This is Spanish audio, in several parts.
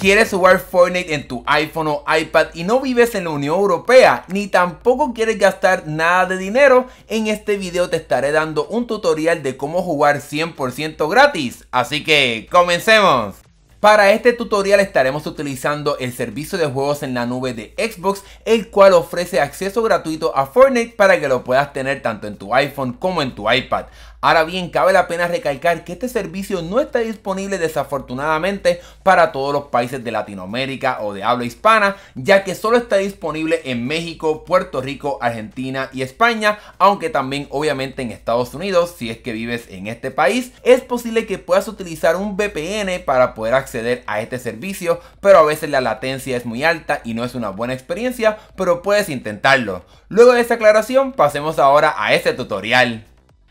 quieres jugar Fortnite en tu iPhone o iPad y no vives en la Unión Europea, ni tampoco quieres gastar nada de dinero, en este video te estaré dando un tutorial de cómo jugar 100% gratis. Así que, comencemos. Para este tutorial estaremos utilizando el servicio de juegos en la nube de Xbox, el cual ofrece acceso gratuito a Fortnite para que lo puedas tener tanto en tu iPhone como en tu iPad. Ahora bien, cabe la pena recalcar que este servicio no está disponible desafortunadamente para todos los países de Latinoamérica o de habla hispana, ya que solo está disponible en México, Puerto Rico, Argentina y España, aunque también obviamente en Estados Unidos, si es que vives en este país, es posible que puedas utilizar un VPN para poder acceder a este servicio, pero a veces la latencia es muy alta y no es una buena experiencia, pero puedes intentarlo. Luego de esta aclaración, pasemos ahora a este tutorial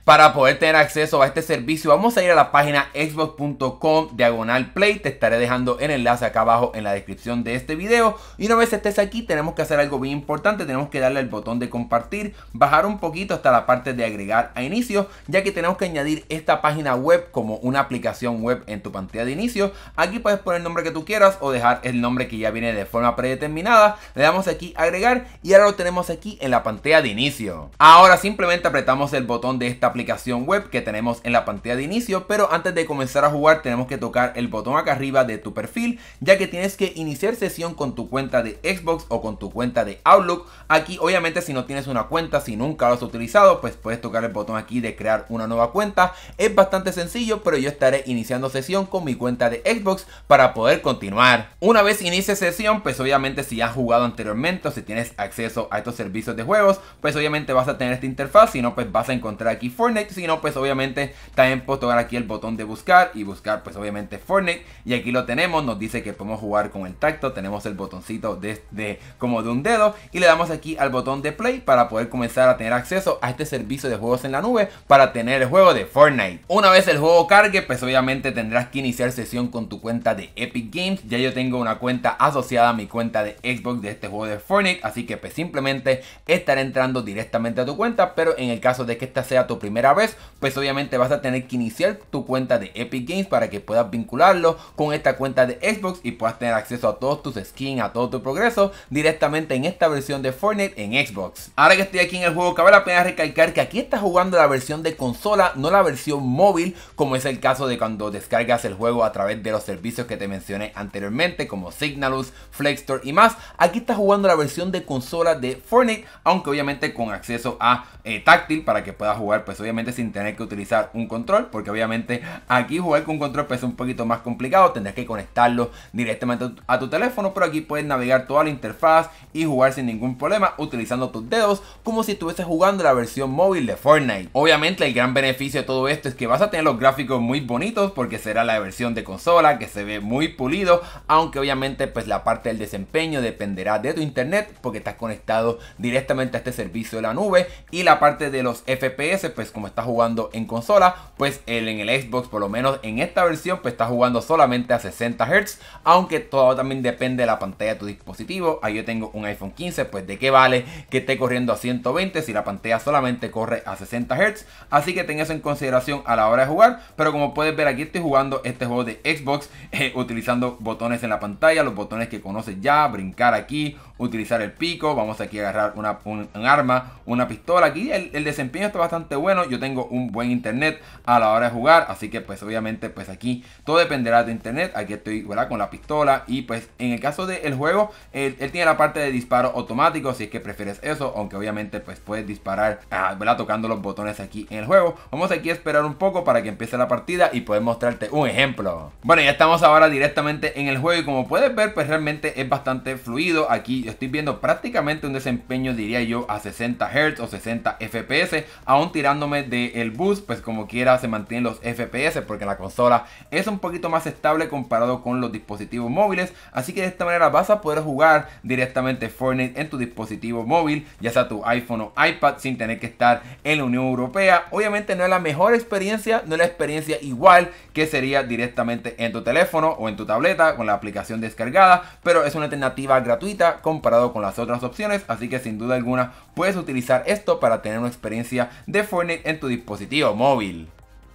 para poder tener acceso a este servicio, vamos a ir a la página xbox.com diagonal play. Te estaré dejando el enlace acá abajo en la descripción de este video. Y una vez estés aquí, tenemos que hacer algo bien importante. Tenemos que darle al botón de compartir, bajar un poquito hasta la parte de agregar a inicio, ya que tenemos que añadir esta página web como una aplicación web en tu pantalla de inicio. Aquí puedes poner el nombre que tú quieras o dejar el nombre que ya viene de forma predeterminada. Le damos aquí agregar y ahora lo tenemos aquí en la pantalla de inicio. Ahora simplemente apretamos el botón de esta aplicación aplicación web que tenemos en la pantalla de inicio, pero antes de comenzar a jugar tenemos que tocar el botón acá arriba de tu perfil, ya que tienes que iniciar sesión con tu cuenta de Xbox o con tu cuenta de Outlook. Aquí obviamente si no tienes una cuenta, si nunca lo has utilizado, pues puedes tocar el botón aquí de crear una nueva cuenta. Es bastante sencillo, pero yo estaré iniciando sesión con mi cuenta de Xbox para poder continuar. Una vez inicie sesión, pues obviamente si has jugado anteriormente o si tienes acceso a estos servicios de juegos, pues obviamente vas a tener esta interfaz, si no pues vas a encontrar aquí Fortnite, sino pues obviamente también puedo tocar aquí el botón de buscar y buscar pues obviamente Fortnite. Y aquí lo tenemos, nos dice que podemos jugar con el tacto, tenemos el botoncito de, de como de un dedo y le damos aquí al botón de play para poder comenzar a tener acceso a este servicio de juegos en la nube para tener el juego de Fortnite. Una vez el juego cargue, pues obviamente tendrás que iniciar sesión con tu cuenta de Epic Games. Ya yo tengo una cuenta asociada a mi cuenta de Xbox de este juego de Fortnite, así que pues simplemente estaré entrando directamente a tu cuenta, pero en el caso de que esta sea tu primera vez, pues obviamente vas a tener que iniciar tu cuenta de Epic Games para que puedas vincularlo con esta cuenta de Xbox y puedas tener acceso a todos tus skins, a todo tu progreso directamente en esta versión de Fortnite en Xbox. Ahora que estoy aquí en el juego, cabe la pena recalcar que aquí estás jugando la versión de consola, no la versión móvil, como es el caso de cuando descargas el juego a través de los servicios que te mencioné anteriormente, como Signalus, Flexstore y más. Aquí estás jugando la versión de consola de Fortnite, aunque obviamente con acceso a eh, táctil para que puedas jugar pues pues, obviamente sin tener que utilizar un control, porque obviamente aquí jugar con un control pues, es un poquito más complicado, tendrás que conectarlo directamente a tu, teléfono, pero aquí puedes navegar toda la interfaz y jugar sin ningún problema utilizando tus dedos como si estuvieses jugando la versión móvil de Fortnite. Obviamente el gran beneficio de todo esto es que vas a tener los gráficos muy bonitos porque será la versión de consola que se ve muy pulido, aunque obviamente pues la parte del desempeño dependerá de tu internet porque estás conectado directamente a este servicio de la nube y la parte de los FPS pues pues, como está jugando en consola, pues el, en el Xbox, por lo menos en esta versión, pues está jugando solamente a 60 Hz, aunque todo también depende de la pantalla de tu dispositivo. Ahí yo tengo un iPhone 15, pues de qué vale que esté corriendo a 120 si la pantalla solamente corre a 60 Hz. Así que ten eso en consideración a la hora de jugar, pero como puedes ver aquí estoy jugando este juego de Xbox eh, utilizando botones en la pantalla, los botones que conoces ya, brincar aquí, utilizar el pico, vamos aquí a agarrar una, un, arma, una pistola aquí, el desempeño está bastante bueno yo tengo un buen internet a la hora de jugar, así que pues obviamente pues aquí todo dependerá de internet, aquí estoy con la pistola y pues en el caso del juego, él, tiene la parte de disparo automático, si es que prefieres eso, aunque obviamente pues puedes disparar ah, tocando los botones aquí en el juego, vamos aquí a esperar un poco para que empiece la partida y poder mostrarte un ejemplo. Bueno, ya estamos ahora directamente en el juego y como puedes ver pues realmente es bastante fluido, aquí estoy viendo prácticamente un desempeño diría yo a 60 Hz o 60 FPS, aún tirando de del bus, pues como quiera se mantienen los FPS porque la consola es un poquito más estable comparado con los dispositivos móviles. Así que de esta manera vas a poder jugar directamente Fortnite en tu dispositivo móvil, ya sea tu iPhone o iPad, sin tener que estar en la Unión Europea. Obviamente no es la mejor experiencia, no es la experiencia igual que sería directamente en tu teléfono o en tu tableta con la aplicación descargada, pero es una alternativa gratuita comparado con las otras opciones. Así que sin duda alguna puedes utilizar esto para tener una experiencia de Fortnite en tu dispositivo móvil.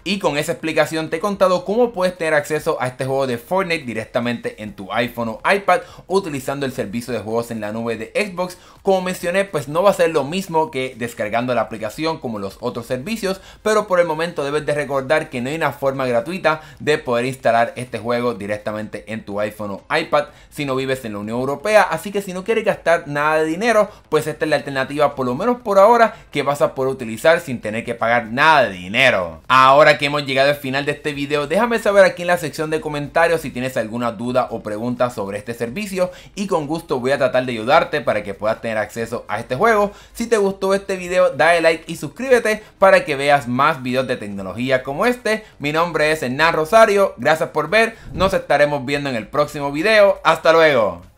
Y con esa explicación te he contado cómo puedes tener acceso a este juego de Fortnite directamente en tu iPhone o iPad utilizando el servicio de juegos en la nube de Xbox. Como mencioné, pues no va a ser lo mismo que descargando la aplicación como los otros servicios, pero por el momento debes de recordar que no hay una forma gratuita de poder instalar este juego directamente en tu iPhone o iPad si no vives en la Unión Europea. Así que si no quieres gastar nada de dinero, pues esta es la alternativa por lo menos por ahora que vas a poder utilizar sin tener que pagar nada de dinero. Ahora que hemos llegado al final de este video, déjame saber aquí en la sección de comentarios si tienes alguna duda o pregunta sobre este servicio y con gusto voy a tratar de ayudarte para que puedas tener acceso a este juego. Si te gustó este video, dale like y suscríbete para que veas más videos de tecnología como este. Mi nombre es Hernán Rosario, gracias por ver, nos estaremos viendo en el próximo video. ¡Hasta luego!